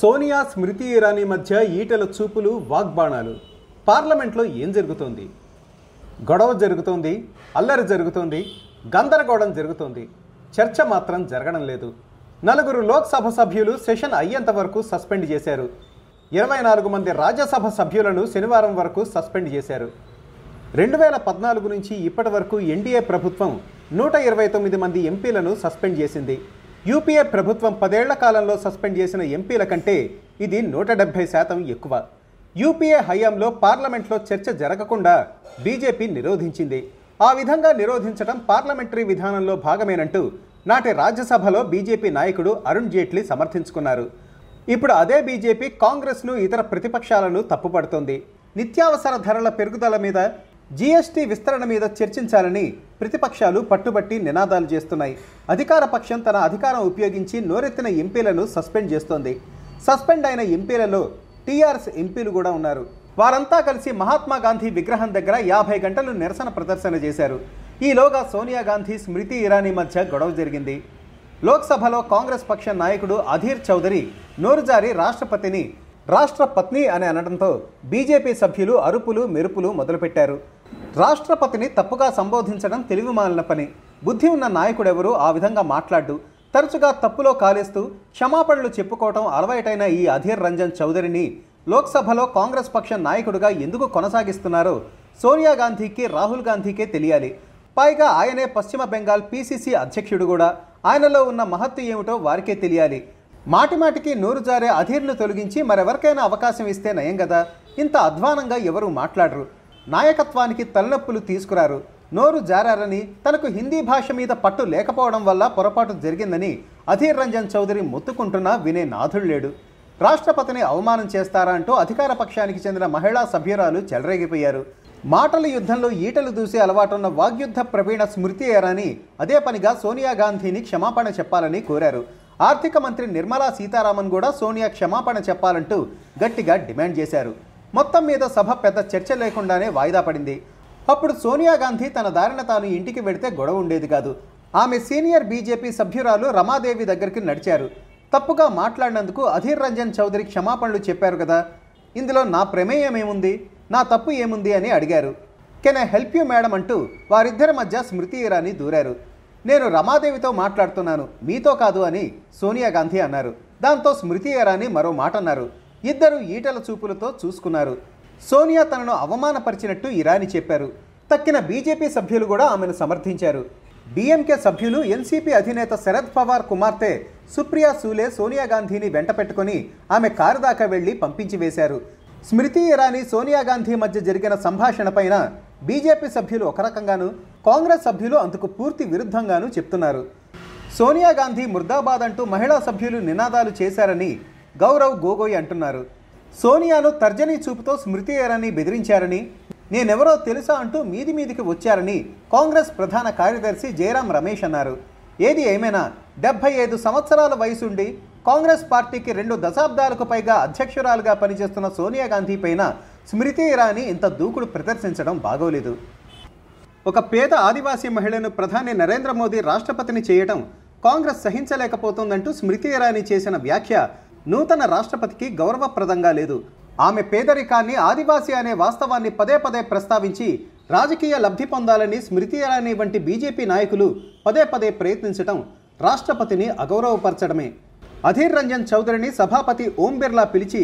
సోనియా స్మృతి ఇరానీ మధ్య ఈటల చూపులు వాగ్బాణాలు పార్లమెంట్లో ఏం జరుగుతోంది గొడవ జరుగుతోంది అల్లరి జరుగుతోంది గందరగోళం జరుగుతోంది చర్చ మాత్రం జరగడం లేదు నలుగురు లోక్సభ సభ్యులు సెషన్ అయ్యేంత వరకు సస్పెండ్ చేశారు ఇరవై నాలుగు మంది రాజ్యసభ సభ్యులను శనివారం వరకు సస్పెండ్ చేశారు రెండు వేల పద్నాలుగు నుంచి ఇప్పటి వరకు ఎన్డీఏ ప్రభుత్వం నూట ఇరవై తొమ్మిది మంది ఎంపీలను సస్పెండ్ చేసింది యూపీఏ ప్రభుత్వం పదేళ్ల కాలంలో సస్పెండ్ చేసిన ఎంపీల కంటే ఇది నూట డెబ్బై శాతం ఎక్కువ యూపీఏ హయాంలో పార్లమెంట్లో చర్చ జరగకుండా బీజేపీ నిరోధించింది ఆ విధంగా నిరోధించడం పార్లమెంటరీ విధానంలో భాగమేనంటూ నాటి రాజ్యసభలో బీజేపీ నాయకుడు అరుణ్ జైట్లీ సమర్థించుకున్నారు ఇప్పుడు అదే బీజేపీ కాంగ్రెస్ను ఇతర ప్రతిపక్షాలను తప్పుపడుతోంది నిత్యావసర ధరల పెరుగుదల మీద జీఎస్టీ విస్తరణ మీద చర్చించాలని ప్రతిపక్షాలు పట్టుబట్టి నినాదాలు చేస్తున్నాయి అధికార పక్షం తన అధికారం ఉపయోగించి నోరెత్తిన ఎంపీలను సస్పెండ్ చేస్తోంది సస్పెండ్ అయిన ఎంపీలలో టీఆర్ఎస్ ఎంపీలు కూడా ఉన్నారు వారంతా కలిసి మహాత్మా గాంధీ విగ్రహం దగ్గర యాభై గంటలు నిరసన ప్రదర్శన చేశారు ఈలోగా సోనియా గాంధీ స్మృతి ఇరానీ మధ్య గొడవ జరిగింది లోక్సభలో కాంగ్రెస్ పక్ష నాయకుడు అధీర్ చౌదరి నోరుజారి రాష్ట్రపతిని రాష్ట్ర పత్ని అని అనడంతో బీజేపీ సభ్యులు అరుపులు మెరుపులు మొదలుపెట్టారు రాష్ట్రపతిని తప్పుగా సంబోధించడం తెలివి మాలిన పని బుద్ధి ఉన్న నాయకుడెవరూ ఆ విధంగా మాట్లాడు తరచుగా తప్పులో కాలేస్తూ క్షమాపణలు చెప్పుకోవటం అలవాటైన ఈ అధీర్ రంజన్ చౌదరిని లోక్సభలో కాంగ్రెస్ పక్ష నాయకుడుగా ఎందుకు కొనసాగిస్తున్నారో సోనియా గాంధీకి రాహుల్ గాంధీకే తెలియాలి పైగా ఆయనే పశ్చిమ బెంగాల్ పీసీసీ అధ్యక్షుడు కూడా ఆయనలో ఉన్న మహత్తు ఏమిటో వారికే తెలియాలి మాటిమాటికి నూరు జారే అధీర్ను తొలగించి మరెవరికైనా అవకాశం ఇస్తే నయం కదా ఇంత అధ్వానంగా ఎవరూ మాట్లాడరు నాయకత్వానికి తలనొప్పులు తీసుకురారు నోరు జారారని తనకు హిందీ భాష మీద పట్టు లేకపోవడం వల్ల పొరపాటు జరిగిందని అధీర్ రంజన్ చౌదరి మొత్తుకుంటున్నా వినే నాథుడు లేడు రాష్ట్రపతిని అవమానం చేస్తారా అంటూ అధికార పక్షానికి చెందిన మహిళా సభ్యురాలు చెలరేగిపోయారు మాటల యుద్ధంలో ఈటలు దూసే అలవాటున్న వాగ్యుద్ధ ప్రవీణ స్మృతి ఏరాని అదే పనిగా సోనియా గాంధీని క్షమాపణ చెప్పాలని కోరారు ఆర్థిక మంత్రి నిర్మలా సీతారామన్ కూడా సోనియా క్షమాపణ చెప్పాలంటూ గట్టిగా డిమాండ్ చేశారు మొత్తం మీద సభ పెద్ద చర్చ లేకుండానే వాయిదా పడింది అప్పుడు సోనియా గాంధీ తన దారిన తాను ఇంటికి వెడితే గొడవ ఉండేది కాదు ఆమె సీనియర్ బీజేపీ సభ్యురాలు రమాదేవి దగ్గరికి నడిచారు తప్పుగా మాట్లాడినందుకు అధీర్ రంజన్ చౌదరి క్షమాపణలు చెప్పారు కదా ఇందులో నా ప్రమేయం ఏముంది నా తప్పు ఏముంది అని అడిగారు can I help you madam అంటూ వారిద్దరి మధ్య స్మృతి ఇరానీ దూరారు నేను రమాదేవితో మాట్లాడుతున్నాను మీతో కాదు అని సోనియా గాంధీ అన్నారు దాంతో స్మృతి ఇరానీ మరో మాట అన్నారు ఇద్దరు ఈటల చూపులతో చూసుకున్నారు సోనియా తనను అవమానపరిచినట్టు ఇరానీ చెప్పారు తక్కిన బీజేపీ సభ్యులు కూడా ఆమెను సమర్థించారు డిఎంకే సభ్యులు ఎన్సీపీ అధినేత శరద్ పవార్ కుమార్తె సుప్రియా సూలే సోనియా గాంధీని వెంట పెట్టుకుని ఆమె కారు దాకా వెళ్లి పంపించి వేశారు స్మృతి ఇరానీ సోనియా గాంధీ మధ్య జరిగిన సంభాషణపైన బీజేపీ సభ్యులు ఒక రకంగాను కాంగ్రెస్ సభ్యులు అందుకు పూర్తి విరుద్ధంగాను చెప్తున్నారు సోనియా గాంధీ ముర్దాబాద్ అంటూ మహిళా సభ్యులు నినాదాలు చేశారని గౌరవ్ గోగోయ్ అంటున్నారు సోనియాను తర్జనీ చూపుతో స్మృతి ఇరానీ బెదిరించారని నేనెవరో తెలుసా అంటూ మీది మీదికి వచ్చారని కాంగ్రెస్ ప్రధాన కార్యదర్శి జయరాం రమేష్ అన్నారు ఏది ఏమైనా డెబ్బై ఐదు సంవత్సరాల వయసుండి కాంగ్రెస్ పార్టీకి రెండు దశాబ్దాలకు పైగా అధ్యక్షురాలుగా పనిచేస్తున్న సోనియా గాంధీ పైన స్మృతి ఇరానీ ఇంత దూకుడు ప్రదర్శించడం బాగోలేదు ఒక పేద ఆదివాసీ మహిళను ప్రధాని నరేంద్ర మోదీ రాష్ట్రపతిని చేయడం కాంగ్రెస్ సహించలేకపోతుందంటూ స్మృతి ఇరానీ చేసిన వ్యాఖ్య నూతన రాష్ట్రపతికి గౌరవప్రదంగా లేదు ఆమె పేదరికాన్ని ఆదివాసీ అనే వాస్తవాన్ని పదే పదే ప్రస్తావించి రాజకీయ లబ్ధి పొందాలని స్మృతి ఇరానీ వంటి బీజేపీ నాయకులు పదే పదే ప్రయత్నించడం రాష్ట్రపతిని అగౌరవపరచడమే అధీర్ రంజన్ చౌదరిని సభాపతి ఓం బిర్లా పిలిచి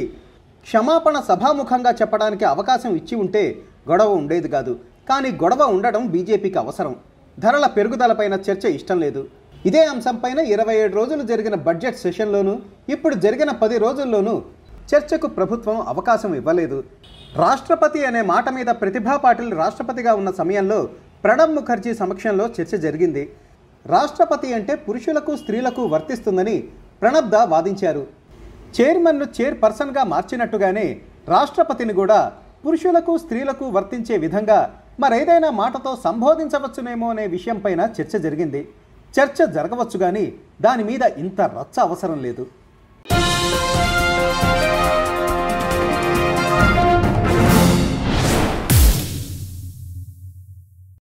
క్షమాపణ సభాముఖంగా చెప్పడానికి అవకాశం ఇచ్చి ఉంటే గొడవ ఉండేది కాదు కానీ గొడవ ఉండడం బీజేపీకి అవసరం ధరల పెరుగుదలపైన చర్చ ఇష్టం లేదు ఇదే అంశంపైన ఇరవై ఏడు రోజులు జరిగిన బడ్జెట్ సెషన్లోనూ ఇప్పుడు జరిగిన పది రోజుల్లోనూ చర్చకు ప్రభుత్వం అవకాశం ఇవ్వలేదు రాష్ట్రపతి అనే మాట మీద ప్రతిభా పాటిల్ రాష్ట్రపతిగా ఉన్న సమయంలో ప్రణబ్ ముఖర్జీ సమక్షంలో చర్చ జరిగింది రాష్ట్రపతి అంటే పురుషులకు స్త్రీలకు వర్తిస్తుందని ప్రణబ్ దా వాదించారు చైర్మన్ను చైర్పర్సన్గా మార్చినట్టుగానే రాష్ట్రపతిని కూడా పురుషులకు స్త్రీలకు వర్తించే విధంగా మరేదైనా మాటతో సంబోధించవచ్చునేమో అనే విషయంపైన చర్చ జరిగింది చర్చ జరగవచ్చు కానీ దాని మీద ఇంత రచ్చ అవసరం లేదు